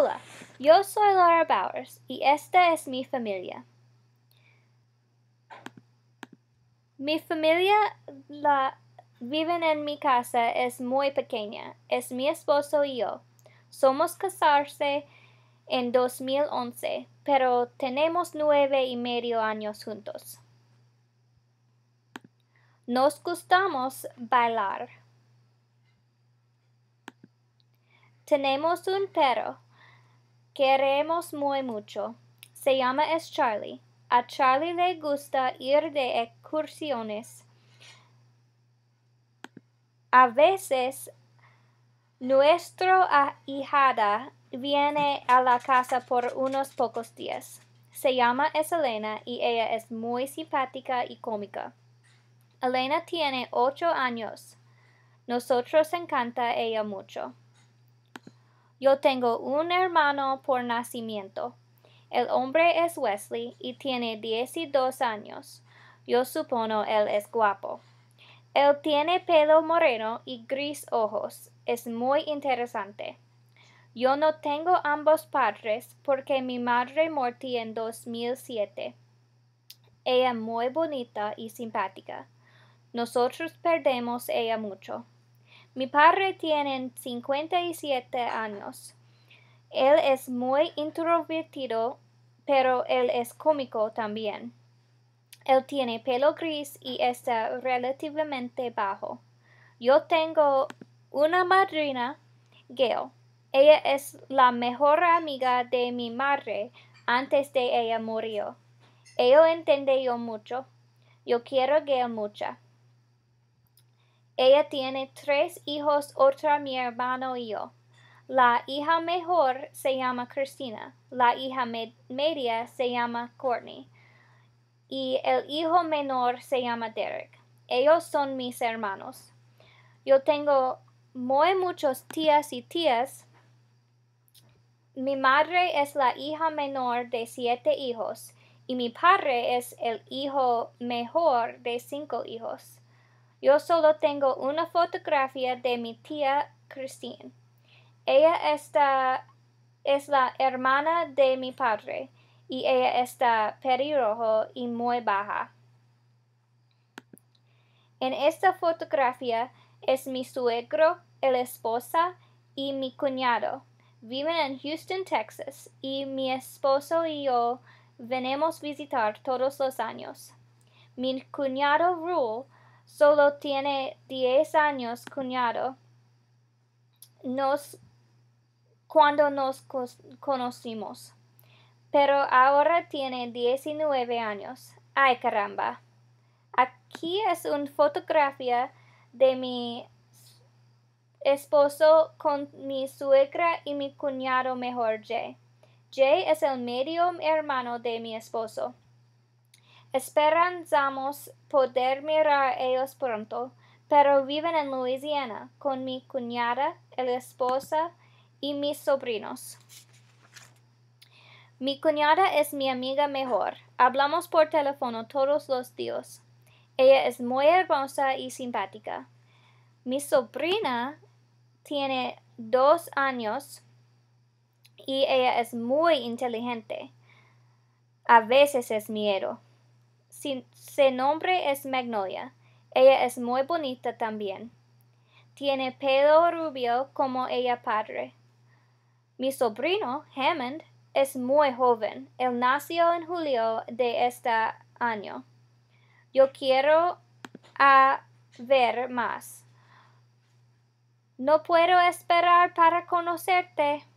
Hola, yo soy Laura Bowers y esta es mi familia. Mi familia la viven en mi casa es muy pequeña. Es mi esposo y yo. Somos casarse en 2011, pero tenemos nueve y medio años juntos. Nos gustamos bailar. Tenemos un perro queremos muy mucho. Se llama es Charlie. A Charlie le gusta ir de excursiones. A veces nuestro ahijada viene a la casa por unos pocos días. Se llama es Elena y ella es muy simpática y cómica. Elena tiene ocho años. Nosotros encanta ella mucho. Yo tengo un hermano por nacimiento. El hombre es Wesley y tiene 12 años. Yo supongo él es guapo. Él tiene pelo moreno y gris ojos. Es muy interesante. Yo no tengo ambos padres porque mi madre murió en 2007. Ella muy bonita y simpática. Nosotros perdemos ella mucho. Mi padre tiene 57 años. Él es muy introvertido, pero él es cómico también. Él tiene pelo gris y está relativamente bajo. Yo tengo una madrina, Gail. Ella es la mejor amiga de mi madre antes de ella murió. Ella entiende yo mucho. Yo quiero Gail mucho. Ella tiene tres hijos, otra mi hermano y yo. La hija mejor se llama Cristina, la hija media se llama Courtney y el hijo menor se llama Derek. Ellos son mis hermanos. Yo tengo muy muchos tías y tías. Mi madre es la hija menor de siete hijos y mi padre es el hijo mejor de cinco hijos. Yo solo tengo una fotografía de mi tía Christine. Ella está, es la hermana de mi padre y ella está pelirroja y muy baja. En esta fotografía es mi suegro, el esposa y mi cuñado. Viven en Houston, Texas, y mi esposo y yo venimos visitar todos los años. Mi cuñado Rule Solo tiene diez años, cuñado. Nos, cuando nos conocimos. Pero ahora tiene 19 años. Ay, caramba. Aquí es una fotografía de mi esposo con mi suegra y mi cuñado mejor Jay. Jay es el medio hermano de mi esposo. Esperanzamos poder mirar a ellos pronto, pero viven en Luisiana con mi cuñada, el esposa y mis sobrinos. Mi cuñada es mi amiga mejor. Hablamos por teléfono todos los días. Ella es muy hermosa y simpática. Mi sobrina tiene dos años y ella es muy inteligente. A veces es miedo. Se nombre es Magnolia. Ella es muy bonita también. Tiene pelo rubio como ella padre. Mi sobrino, Hammond, es muy joven. Él nació en julio de este año. Yo quiero a ver más. No puedo esperar para conocerte.